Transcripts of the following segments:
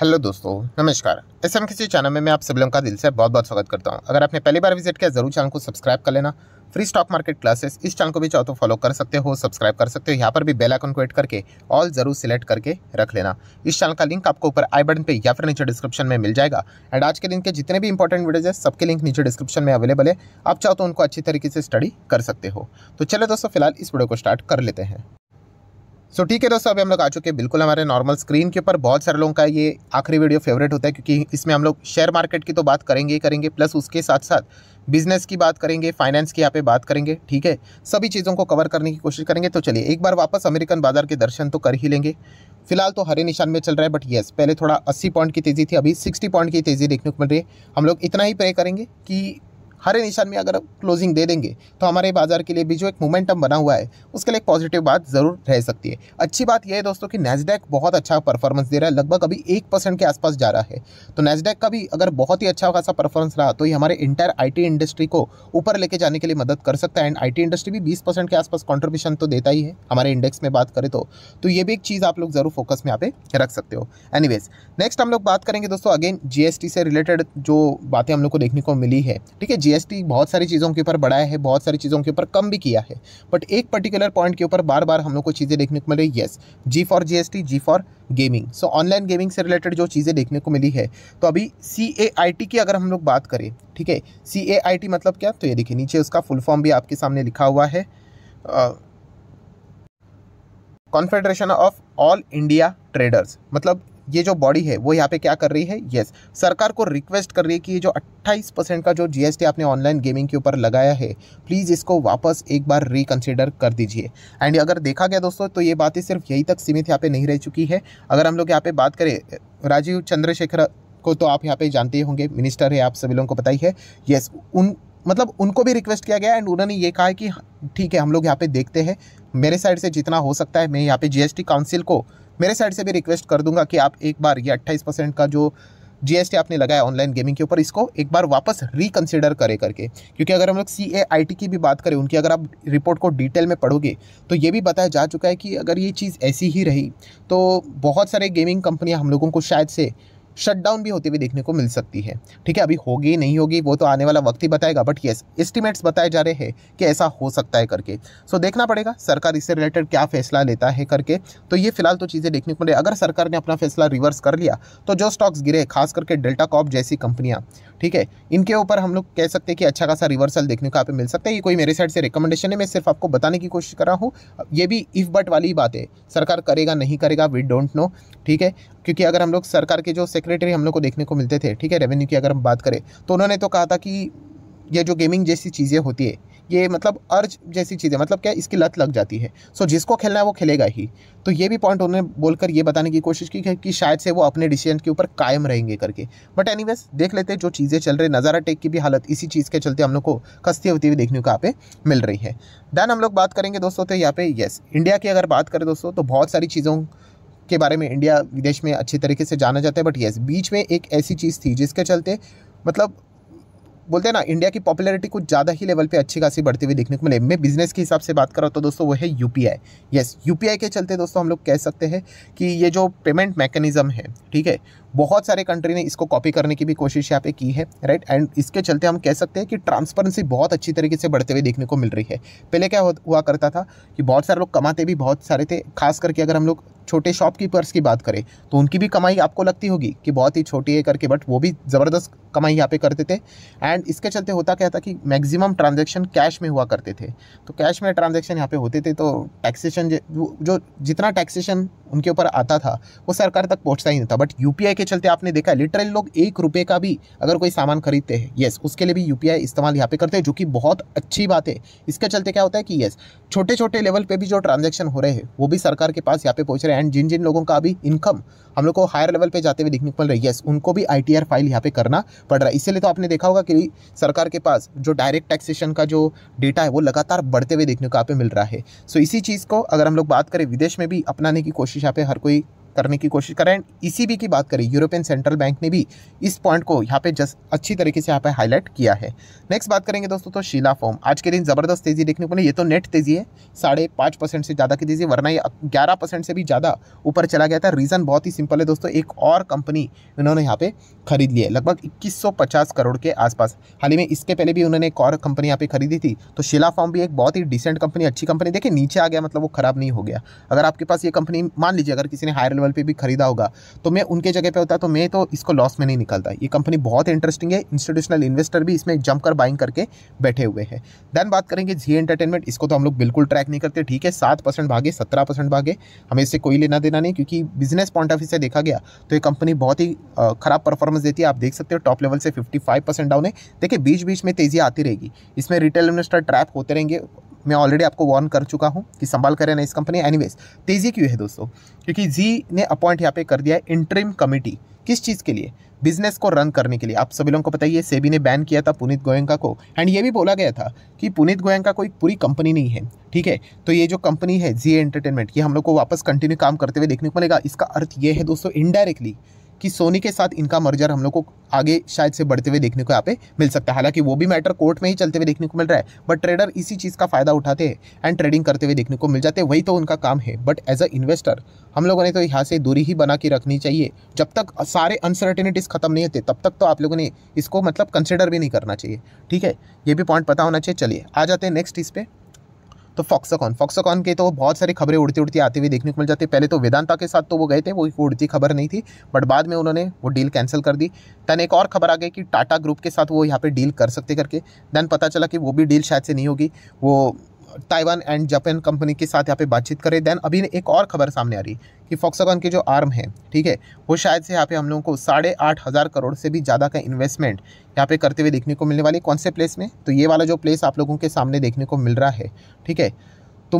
hello दोस्तों नमस्कार S M किसी चैनल में मैं आप सब लोगों का दिल से बहुत बहुत स्वागत करता हूं अगर आपने पहली बार विजिट किया जरूर चैनल को सब्सक्राइब कर लेना फ्री स्टॉक मार्केट क्लासेस इस चैनल को भी चाहो तो फॉलो कर सकते हो सब्सक्राइब कर सकते हो यहाँ पर भी बेल आइकन को एड करके ऑल जरूर सिलेक्ट करके रख लेना इस चैनल का लिंक आपको ऊपर आई बटन पे या फिर नीचे डिस्क्रिप्शन में मिल जाएगा एंड आज के दिन के जितने भी इंपॉर्टेंट वीडियोज है सबके लिंक नीचे डिस्क्रिप्शन में अवेलेबल है आप चाहो तो उनको अच्छी तरीके से स्टडी कर सकते हो तो चलो दोस्तों फिलहाल इस वीडियो को स्टार्ट कर लेते हैं सो ठीक है दोस्तों अभी हम लोग आ चुके हैं बिल्कुल हमारे नॉर्मल स्क्रीन के ऊपर बहुत सारे लोगों का ये आखिरी वीडियो फेवरेट होता है क्योंकि इसमें हम लोग शेयर मार्केट की तो बात करेंगे ही करेंगे प्लस उसके साथ साथ बिजनेस की बात करेंगे फाइनेंस की यहाँ पे बात करेंगे ठीक है सभी चीज़ों को कवर करने की कोशिश करेंगे तो चलिए एक बार वापस अमेरिकन बाजार के दर्शन तो कर ही लेंगे फिलहाल तो हरे निशान में चल रहा है बट येस पहले थोड़ा अस्सी पॉइंट की तेज़ी थी अभी सिक्सटी पॉइंट की तेज़ी देखने को मिल रही है हम लोग इतना ही प्रे करेंगे कि हरे निशान में अगर क्लोजिंग दे देंगे तो हमारे बाजार के लिए भी जो एक मोमेंटम बना हुआ है उसके लिए एक पॉजिटिव बात जरूर रह सकती है अच्छी बात यह है दोस्तों कि नैसडेक बहुत अच्छा परफॉर्मेंस दे रहा है लगभग अभी एक परसेंट के आसपास जा रहा है तो नैसडेक का भी अगर बहुत ही अच्छा खासा परफॉर्मेंस रहा तो ये हमारे इंटायर आई इंडस्ट्री को ऊपर लेके जाने के लिए मदद कर सकता है एंड आई इंडस्ट्री भी बीस परसेंट के आसपास कॉन्ट्रीब्यूशन तो देता ही है हमारे इंडेक्स में बात करें तो तो ये भी एक चीज़ आप लोग जरूर फोकस में यहाँ पे रख सकते हो एनीवेज नेक्स्ट हम लोग बात करेंगे दोस्तों अगेन जीएसटी से रिलेटेड जो बातें हम लोग को देखने को मिली है ठीक है जी जीएसटी बहुत सारी चीज़ों के ऊपर बढ़ाया है बहुत सारी चीज़ों के ऊपर कम भी किया है बट एक पर्टिकुलर पॉइंट के ऊपर बार बार हम लोग को चीज़ें देखने को मिली yes G for GST G for gaming so online gaming से रिलेटेड जो चीज़ें देखने को मिली है तो अभी सी की अगर हम लोग बात करें ठीक है सी मतलब क्या तो ये देखिए नीचे उसका फुल फॉर्म भी आपके सामने लिखा हुआ है confederation of all India traders मतलब ये जो बॉडी है वो यहाँ पे क्या कर रही है यस सरकार को रिक्वेस्ट कर रही है कि ये जो 28 परसेंट का जो जीएसटी आपने ऑनलाइन गेमिंग के ऊपर लगाया है प्लीज़ इसको वापस एक बार रिकन्सिडर कर दीजिए एंड अगर देखा गया दोस्तों तो ये बातें सिर्फ यहीं तक सीमित यहाँ पे नहीं रह चुकी है अगर हम लोग यहाँ पे बात करें राजीव चंद्रशेखर को तो आप यहाँ पे जानते होंगे मिनिस्टर है आप सभी लोगों को पता ही है येस उन मतलब उनको भी रिक्वेस्ट किया गया एंड उन्होंने ये कहा कि हाँ, ठीक है हम लोग यहाँ पे देखते हैं मेरे साइड से जितना हो सकता है मैं यहाँ पे जीएसटी काउंसिल को मेरे साइड से भी रिक्वेस्ट कर दूंगा कि आप एक बार ये अट्ठाईस परसेंट का जो जीएसटी आपने लगाया ऑनलाइन गेमिंग के ऊपर इसको एक बार वापस रिकंसिडर करें करके क्योंकि अगर हम लोग सी ए आई टी की भी बात करें उनकी अगर आप रिपोर्ट को डिटेल में पढ़ोगे तो ये भी बताया जा चुका है कि अगर ये चीज़ ऐसी ही रही तो बहुत सारे गेमिंग कंपनियाँ हम लोगों को शायद से शटडाउन भी होती हुई देखने को मिल सकती है ठीक है अभी होगी नहीं होगी वो तो आने वाला वक्त ही बताएगा बट येस एस्टिमेट्स बताए जा रहे हैं कि ऐसा हो सकता है करके सो देखना पड़ेगा सरकार इससे रिलेटेड क्या फैसला लेता है करके तो ये फिलहाल तो चीज़ें देखने को मिले अगर सरकार ने अपना फैसला रिवर्स कर लिया तो जो स्टॉक्स गिरे खास करके डेल्टा कॉप जैसी कंपनियाँ ठीक है इनके ऊपर हम लोग कह सकते हैं कि अच्छा खासा रिवर्सल देखने को आप मिल सकता है ये कोई मेरे साइड से रिकमेंडेशन है मैं सिर्फ आपको बताने की कोशिश कर रहा हूँ ये भी इफ बट वाली बात है सरकार करेगा नहीं करेगा वी डोंट नो ठीक है क्योंकि अगर हम लोग सरकार के जो सेक्रेटरी हम लोग को देखने को मिलते थे ठीक है रेवेन्यू की अगर हम बात करें तो उन्होंने तो कहा था कि ये जो गेमिंग जैसी चीज़ें होती है ये मतलब अर्ज जैसी चीज़ें मतलब क्या इसकी लत लग जाती है सो so, जिसको खेलना है वो खेलेगा ही तो ये भी पॉइंट उन्होंने बोलकर ये बताने की कोशिश की कि शायद से वो अपने डिसीजन के ऊपर कायम रहेंगे करके बट एनी देख लेते हैं जो चीज़ें चल रही नज़ारा टेक की भी हालत इसी चीज़ के चलते हम लोग को खस्ती होती हुई देखने को यहाँ पे मिल रही है देन हम लोग बात करेंगे दोस्तों तो यहाँ पे येस इंडिया की अगर बात करें दोस्तों तो बहुत सारी चीज़ों के बारे में इंडिया विदेश में अच्छी तरीके से जाना जाता है बट येस बीच में एक ऐसी चीज़ थी जिसके चलते मतलब बोलते हैं ना इंडिया की पॉपुलैरिटी कुछ ज़्यादा ही लेवल पे अच्छी खासी बढ़ती हुई देखने को मिले मैं बिज़नेस के हिसाब से बात कर रहा हूँ तो दोस्तों वो है यू यस यू के चलते दोस्तों हम लोग कह सकते हैं कि ये जो पेमेंट मैकेनिज़म है ठीक है बहुत सारे कंट्री ने इसको कॉपी करने की भी कोशिश यहाँ पे की है राइट एंड इसके चलते हम कह सकते हैं कि ट्रांसपेरेंसी बहुत अच्छी तरीके से बढ़ते हुए देखने को मिल रही है पहले क्या हुआ करता था कि बहुत सारे लोग कमाते भी बहुत सारे थे खास करके अगर हम लोग छोटे शॉपकीपर्स की बात करें तो उनकी भी कमाई आपको लगती होगी कि बहुत ही छोटी है करके बट वो भी ज़बरदस्त कमाई यहाँ पे करते थे एंड इसके चलते होता क्या था कि मैक्सिमम ट्रांजैक्शन कैश में हुआ करते थे तो कैश में ट्रांजैक्शन यहाँ पे होते थे तो टैक्सेशन जो जितना टैक्सेशन उनके ऊपर आता था वो सरकार तक पहुँचता ही नहीं था बट यू के चलते आपने देखा लिटरल लोग एक रुपये का भी अगर कोई सामान खरीदते हैं येस उसके लिए भी यू इस्तेमाल यहाँ पे करते हैं जो कि बहुत अच्छी बात है इसके चलते क्या होता है कि येस छोटे छोटे लेवल पर भी जो ट्रांजेक्शन हो रहे हैं वो भी सरकार के पास यहाँ पे पहुँच रहे हैं एंड जिन जिन लोगों का अभी इनकम हम लोग को हायर लेवल पे जाते हुए देखने को मिल रही है यस उनको भी आई फाइल यहाँ पे करना पड़ रहा है इसीलिए तो आपने देखा होगा कि सरकार के पास जो डायरेक्ट टैक्सेशन का जो डेटा है वो लगातार बढ़ते हुए देखने को यहाँ पे मिल रहा है सो इसी चीज़ को अगर हम लोग बात करें विदेश में भी अपनाने की कोशिश यहाँ पे हर कोई करने की कोशिश करें एंड ई की बात करें यूरोपियन सेंट्रल बैंक ने भी इस पॉइंट को यहाँ पे जस्ट अच्छी तरीके से यहाँ पे हाईलाइट किया है नेक्स्ट बात करेंगे दोस्तों तो शीला फॉर्म आज के दिन ज़बरदस्त तेज़ी देखने को मिली ये तो नेट तेज़ी है साढ़े पाँच परसेंट से ज़्यादा की तेज़ी वरना ये ग्यारह परसेंट से भी ज़्यादा ऊपर चला गया था रीज़न बहुत ही सिंपल है दोस्तों एक और कंपनी इन्होंने यहाँ पे खरीद ली है लगभग इक्कीस करोड़ के आसपास हाल ही में इसके पहले भी उन्होंने एक और कंपनी यहाँ पे खरीदी थी तो शीला फॉर्म भी एक बहुत ही डिसेंट कंपनी अच्छी कंपनी देखिए नीचे आ गया मतलब वो खराब नहीं हो गया अगर आपके पास ये कंपनी मान लीजिए अगर किसी ने हायर लेवल लेवल पे भी खरीदा होगा तो मैं उनके जगह पे होता तो मैं तो इसको लॉस में नहीं निकलता ये कंपनी बहुत इंटरेस्टिंग है इंस्टीट्यूशनल इन्वेस्टर भी इसमें जम कर बाइंग करके बैठे हुए हैं देन बात करेंगे जी एंटरटेनमेंट इसको तो हम लोग बिल्कुल ट्रैक नहीं करते ठीक है सात परसेंट भागे सत्रह परसेंट भागे हमें इससे कोई लेना देना नहीं क्योंकि बिजनेस पॉइंट ऑफ व्यू से देखा गया तो ये कंपनी बहुत ही खराब परफॉर्मेंस देती है आप देख सकते हो टॉप लेवल से फिफ्टी फाइव परसेंट डाउन है देखिए बीच बीच में तेज़ी आती रहेगी इसमें रिटेल इन्वेस्टर ट्रैप होते रहेंगे मैं ऑलरेडी आपको वार्न कर चुका हूँ कि संभाल कर रहना इस कंपनी एनीवेज तेज़ी क्यों है दोस्तों क्योंकि जी ने अपॉइंट यहाँ पे कर दिया है इंट्रीम कमेटी किस चीज़ के लिए बिजनेस को रन करने के लिए आप सभी लोगों को बताइए सेबी ने बैन किया था पुनीत गोयंका को एंड ये भी बोला गया था कि पुनीत गोयंका कोई पूरी कंपनी नहीं है ठीक है तो ये जो कंपनी है जी एंटरटेनमेंट ये हम लोग को वापस कंटिन्यू काम करते हुए देखने को मिलेगा इसका अर्थ ये है दोस्तों इनडायरेक्टली कि सोनी के साथ इनका मर्जर हम लोग को आगे शायद से बढ़ते हुए देखने को यहाँ पे मिल सकता है हालांकि वो भी मैटर कोर्ट में ही चलते हुए देखने को मिल रहा है बट ट्रेडर इसी चीज़ का फ़ायदा उठाते हैं एंड ट्रेडिंग करते हुए देखने को मिल जाते हैं वही तो उनका काम है बट एज अ इन्वेस्टर हम लोगों ने तो यहाँ से दूरी ही बना के रखनी चाहिए जब तक सारे अनसर्टेनिटीज़ खत्म नहीं होते तब तक तो आप लोगों ने इसको मतलब कंसिडर भी नहीं करना चाहिए ठीक है ये भी पॉइंट पता होना चाहिए चलिए आ जाते हैं नेक्स्ट इस पर तो फॉक्सोकॉन फॉक्साकॉन के तो बहुत सारी खबरें उड़ती उड़ती आती हुई देखने को मिल जाती पहले तो वेदांता के साथ तो वो गए थे वो उड़ती खबर नहीं थी बट बाद में उन्होंने वो डील कैंसिल कर दी दैन एक और खबर आ गई कि टाटा ग्रुप के साथ वो यहाँ पर डील कर सकते करके दैन पता चला कि वो भी डील शायद से नहीं होगी वो ताइवान एंड जापान कंपनी के साथ यहाँ पे बातचीत करें देन अभी एक और खबर सामने आ रही कि फॉक्सकॉन के जो आर्म है ठीक है वो शायद से यहाँ पे हम लोगों को साढ़े आठ हज़ार करोड़ से भी ज़्यादा का इन्वेस्टमेंट यहाँ पे करते हुए देखने को मिलने वाली कौन से प्लेस में तो ये वाला जो प्लेस आप लोगों के सामने देखने को मिल रहा है ठीक है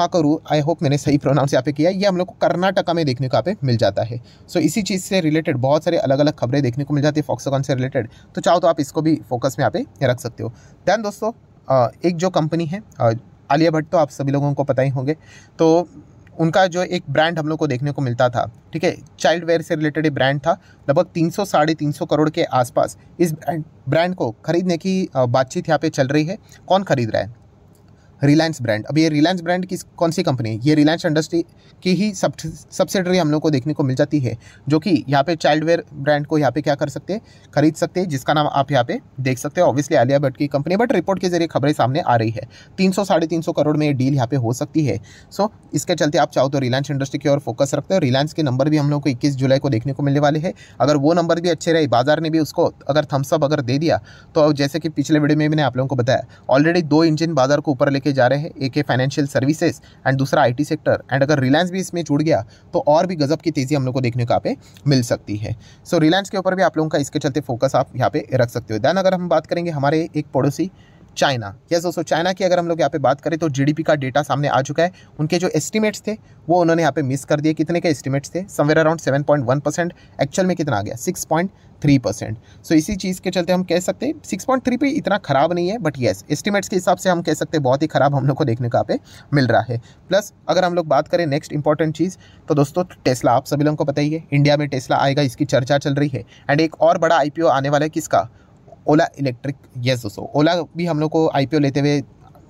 आ करू आई होप मैंने सही प्रोनाउंस यहाँ पे किया ये हम लोग को कर्नाटका में देखने को यहाँ पे मिल जाता है सो so, इसी चीज़ से रिलेटेड बहुत सारे अलग अलग खबरें देखने को मिल जाती है फॉक्सकॉन से रिलेटेड तो चाहो तो आप इसको भी फोकस में यहाँ पे रख सकते हो दैन दोस्तों एक जो कंपनी है आलिया भट्ट तो आप सभी लोगों को पता ही होंगे तो उनका जो एक ब्रांड हम लोग को देखने को मिलता था ठीक है चाइल्ड वेयर से रिलेटेड एक ब्रांड था लगभग तीन सौ साढ़े तीन सौ करोड़ के आसपास इस ब्रांड को खरीदने की बातचीत यहाँ पे चल रही है कौन खरीद रहा है रिलायंस ब्रांड अब ये रिलायंस ब्रांड की कौन सी कंपनी है ये रिलायंस इंडस्ट्री की ही सब सब्सिडरी हम लोग को देखने को मिल जाती है जो कि यहाँ पे चाइल्ड वेयर ब्रांड को यहाँ पे क्या कर सकते हैं खरीद सकते हैं जिसका नाम आप यहाँ पे देख सकते हैं ऑब्वियसली आलिया भट्ट की कंपनी बट रिपोर्ट के जरिए खबरें सामने आ रही है तीन सौ साढ़े तीन सौ करोड़ में ये डील यहाँ पे हो सकती है सो इसके चलते आप चाहो तो रिलायंस इंडस्ट्री की ओर फोकस रखते हो रिलायंस के नंबर भी हम लोग को इक्कीस जुलाई को देखने को मिलने वाले हैं अगर वो नंबर भी अच्छे रहे बाजार ने भी उसको अगर थम्सअप अगर दे दिया तो जैसे कि पिछले वीडियो में मैंने आप लोगों को बताया ऑलरेडी दो इंजन बाजार को ऊपर लेके के जा रहे हैं एक है फाइनेंशियल सर्विसेज एंड दूसरा आईटी सेक्टर एंड अगर रिलायंस भी इसमें जुड़ गया तो और भी गजब की तेज़ी हम लोग को देखने को यहाँ पे मिल सकती है सो so, रिलायंस के ऊपर भी आप लोगों का इसके चलते फोकस आप यहाँ पे रख सकते हो दैन अगर हम बात करेंगे हमारे एक पड़ोसी चाइना यस दोस्तों चाइना की अगर हम लोग यहाँ पे बात करें तो जीडीपी का डेटा सामने आ चुका है उनके जो एस्टिमेट्स थे वो उन्होंने यहाँ पे मिस कर दिए कितने के एस्टिमेट्स थे somewhere around seven point one percent actual में कितना आ गया six point three percent so इसी चीज़ के चलते हम कह सकते हैं सिक्स पॉइंट थ्री पे इतना ख़राब नहीं है बट येस एस्टिमेट्स के हिसाब से हम कह सकते हैं बहुत ही ख़राब हम लोग को देखने को यहाँ पे मिल रहा है प्लस अगर हम लोग बात करें नेक्स्ट इंपॉर्टेंट चीज़ तो दोस्तों टेस्ला आप सभी लोगों को पता ही है इंडिया में टेस्ला आएगा इसकी चर्चा चल रही है एंड एक और बड़ा आई आने वाला है किसका ओला इलेक्ट्रिक येस दोस्तों ओला भी हम लोग को आई लेते हुए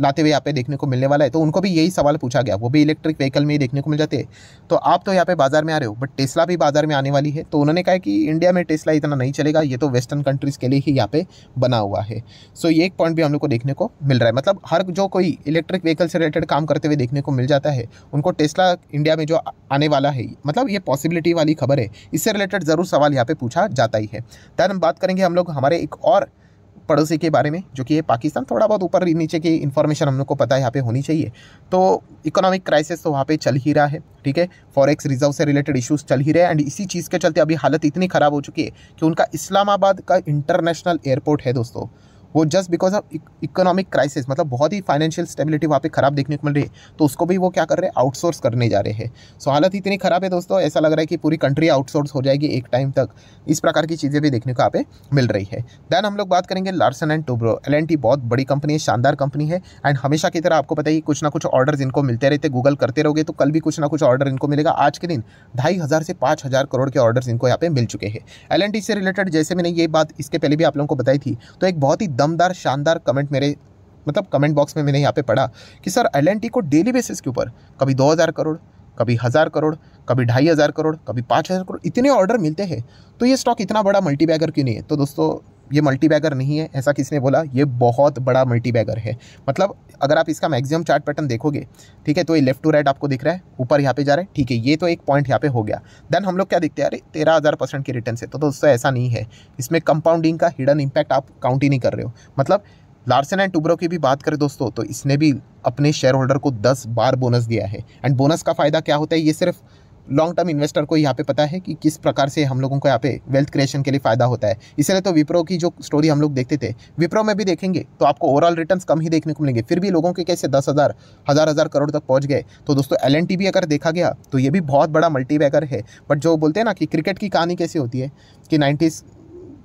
लाते हुए यहाँ पे देखने को मिलने वाला है तो उनको भी यही सवाल पूछा गया वो भी इलेक्ट्रिक व्हीकल में ही देखने को मिल जाते हैं तो आप तो यहाँ पे बाजार में आ रहे हो बट टेस्ला भी बाजार में आने वाली है तो उन्होंने कहा कि इंडिया में टेस्ला इतना नहीं चलेगा ये तो वेस्टर्न कंट्रीज़ के लिए ही यहाँ पे बना हुआ है सो ये एक पॉइंट भी हम लोग को देखने को मिल रहा है मतलब हर जो कोई इलेक्ट्रिक व्हीकल से रिलेटेड काम करते हुए देखने को मिल जाता है उनको टेस्ला इंडिया में जो आने वाला है मतलब ये पॉसिबिलिटी वाली खबर है इससे रिलेटेड ज़रूर सवाल यहाँ पर पूछा जाता ही है दैन हम बात करेंगे हम लोग हमारे एक और पड़ोसी के बारे में जो कि है पाकिस्तान थोड़ा बहुत ऊपर नीचे की इन्फॉर्मेशन हम लोग को पता है यहाँ पे होनी चाहिए तो इकोनॉमिक क्राइसिस तो वहाँ पे चल ही रहा है ठीक है फॉरेक्स रिजर्व से रिलेटेड इश्यूज चल ही रहे हैं एंड इसी चीज़ के चलते अभी हालत इतनी ख़राब हो चुकी है कि उनका इस्लामाबाद का इंटरनेशनल एयरपोर्ट है दोस्तों वो just because of economic crisis मतलब बहुत ही फाइनेंशियल स्टेबिलिटी वहाँ पे ख़राब देखने को मिल रही है तो उसको भी वो क्या कर रहे हैं आउटसोर्स करने जा रहे हैं सो हालत इतनी ख़राब है दोस्तों ऐसा लग रहा है कि पूरी कंट्री आउटसोर्स हो जाएगी एक टाइम तक इस प्रकार की चीज़ें भी देखने को यहाँ पे मिल रही है देन हम लोग बात करेंगे लार्सन एंड टूब्रो एल बहुत बड़ी कंपनी है शानदार कंपनी है एंड हमेशा की तरह आपको पता ही कुछ ना कुछ ऑर्डर इनको मिलते रहते गूगल करते रहोगे तो कल भी कुछ ना कुछ ऑर्डर इनको मिलेगा आज के दिन ढाई हज़ार से पाँच हज़ार करोड़ के ऑर्डर इनको यहाँ पे मिल चुके हैं एल से रिलेटेड जैसे मैंने ये बात इसके पहले भी आप लोगों को बताई थी तो एक बहुत ही दम दमदार शानदार कमेंट मेरे मतलब कमेंट बॉक्स में मैंने यहाँ पे पढ़ा कि सर एल को डेली बेसिस के ऊपर कभी दो हज़ार करोड़ कभी हज़ार करोड़ कभी ढाई हज़ार करोड़ कभी पाँच हज़ार करोड़ इतने ऑर्डर मिलते हैं तो ये स्टॉक इतना बड़ा मल्टी क्यों नहीं है तो दोस्तों ये मल्टी बैगर नहीं है ऐसा किसने बोला ये बहुत बड़ा मल्टी बैगर है मतलब अगर आप इसका मैक्सिमम चार्ट पैटर्न देखोगे ठीक है तो ये लेफ्ट टू राइट आपको दिख रहा है ऊपर यहाँ पे जा रहा है ठीक है ये तो एक पॉइंट यहाँ पे हो गया देन हम लोग क्या देखते हैं अरे तेरह हज़ार परसेंट के रिटर्न से तो दोस्तों ऐसा नहीं है इसमें कंपाउंडिंग का हिडन इम्पैक्ट आप काउंट ही नहीं कर रहे हो मतलब लार्सन एंड टूब्रो की भी बात करें दोस्तों तो इसने भी अपने शेयर होल्डर को दस बार बोनस दिया है एंड बोनस का फ़ायदा क्या होता है ये सिर्फ लॉन्ग टर्म इन्वेस्टर को यहाँ पे पता है कि किस प्रकार से हम लोगों को यहाँ पे वेल्थ क्रिएशन के लिए फ़ायदा होता है इसलिए तो विप्रो की जो स्टोरी हम लोग देखते थे विप्रो में भी देखेंगे तो आपको ओवरऑल रिटर्न कम ही देखने को मिलेंगे फिर भी लोगों के कैसे दस हज़ार हज़ार हज़ार करोड़ तक पहुँच गए तो दोस्तों एल भी अगर देखा गया तो ये भी बहुत बड़ा मल्टी है बट जो बोलते हैं ना कि क्रिकेट की कहानी कैसी होती है कि नाइन्टीज़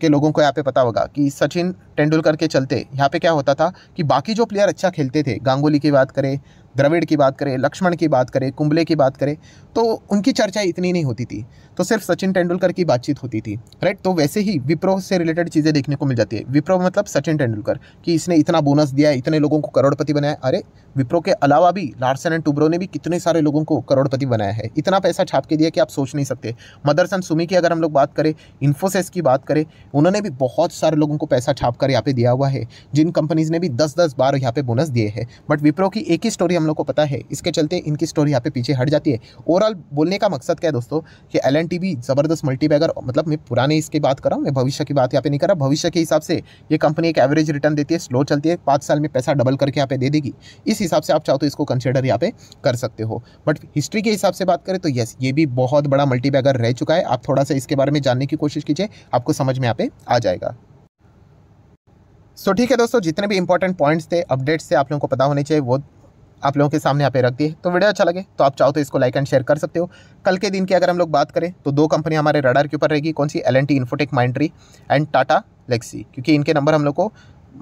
के लोगों को यहाँ पे पता होगा कि सचिन तेंदुलकर के चलते यहाँ पे क्या होता था कि बाकी जो प्लेयर अच्छा खेलते थे गांगुली की बात करें द्रविड़ की बात करें लक्ष्मण की बात करें कुंबले की बात करें तो उनकी चर्चा इतनी नहीं होती थी तो सिर्फ सचिन तेंदुलकर की बातचीत होती थी राइट तो वैसे ही विप्रो से रिलेटेड चीज़ें देखने को मिल जाती है विप्रो मतलब सचिन तेंदुलकर कि इसने इतना बोनस दिया इतने लोगों को करोड़पति बनाया अरे विप्रो के अलावा भी लार्सन एंड टुब्रो ने भी कितने सारे लोगों को करोड़पति बनाया है इतना पैसा छाप के दिया कि आप सोच नहीं सकते मदरसन सुमी की अगर हम लोग बात करें इन्फोसिस की बात करें उन्होंने भी बहुत सारे लोगों को पैसा छाप कर यहाँ पे दिया हुआ है जिन कंपनीज़ ने भी दस दस बार यहाँ पे बोनस दिए हैं बट विप्रो की एक ही स्टोरी हम लोग को पता है इसके चलते इनकी स्टोरी यहाँ पे पीछे हट जाती है ओवरऑल बोलने का मकसद क्या है दोस्तों कि एल एन टी ज़बरदस्त मल्टीबैगर मतलब मैं पुराने इसकी बात कर रहा हूँ मैं भविष्य की बात यहाँ पे नहीं कर रहा भविष्य के हिसाब से ये कंपनी एक एवरेज रिटर्न देती है स्लो चलती है पाँच साल में पैसा डबल करके यहाँ पे दे देगी इस हिसाब से आप चाहो तो इसको कंसिडर यहाँ पे कर सकते हो बट हिस्ट्री के हिसाब से बात करें तो यस ये भी बहुत बड़ा मल्टीबैगर रह चुका है आप थोड़ा सा इसके बारे में जानने की कोशिश कीजिए आपको समझ में यहाँ पे आ जाएगा सो so, ठीक है दोस्तों जितने भी इंपॉर्टेंट पॉइंट्स थे अपडेट्स थे आप लोगों को पता होने चाहिए वो आप लोगों के सामने यहाँ पे रख दिए तो वीडियो अच्छा लगे तो आप चाहो तो इसको लाइक एंड शेयर कर सकते हो कल के दिन की अगर हम लोग बात करें तो दो कंपनी हमारे रडार के ऊपर रहेगी कौन सी L N T Infotech Mindtree and Tata Elxsi क्योंकि इनके नंबर हम लोग को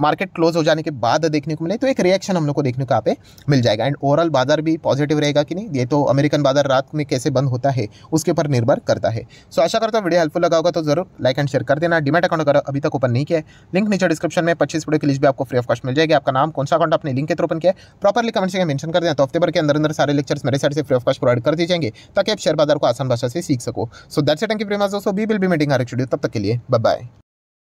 मार्केट क्लोज हो जाने के बाद देखने को मिले तो एक रिएक्शन हम लोग को देखने को यहाँ पे मिल जाएगा एंड ओवरऑल बाजार भी पॉजिटिव रहेगा कि नहीं ये तो अमेरिकन बाजार रात में कैसे बंद होता है उसके ऊपर निर्भर करता है सो so, आशा करता हूँ वीडियो हेल्पफुल लगा होगा तो जरूर लाइक एंड शेयर कर देना डिमेट अकाउंट अगर अभी तक ओपन नहीं किया लिंक नीचे डिस्क्रिप्शन में पच्चीस वीडियो के लिस्ट भी आपको फ्री ऑफ कॉस्ट मिल जाएगी आपका नाम कौन सा अकाउंट आपने लिंक के थ्रू ओपन किया प्रॉपरली कमेंट से मेंशन कर देना तो हफ्ते भर के अंदर अंदर सारे लेक्चर्स मेरे साइड से फ्री ऑफ कॉस्ट प्रोवाइड कर दी जाएंगे ताकि आप शेयर बाजार को आसान भाषा से सीख सको सो दैट्स इट यू प्रेमा दोस्तों बी विल बी मीटिंग हर एक तब तक के लिए बाय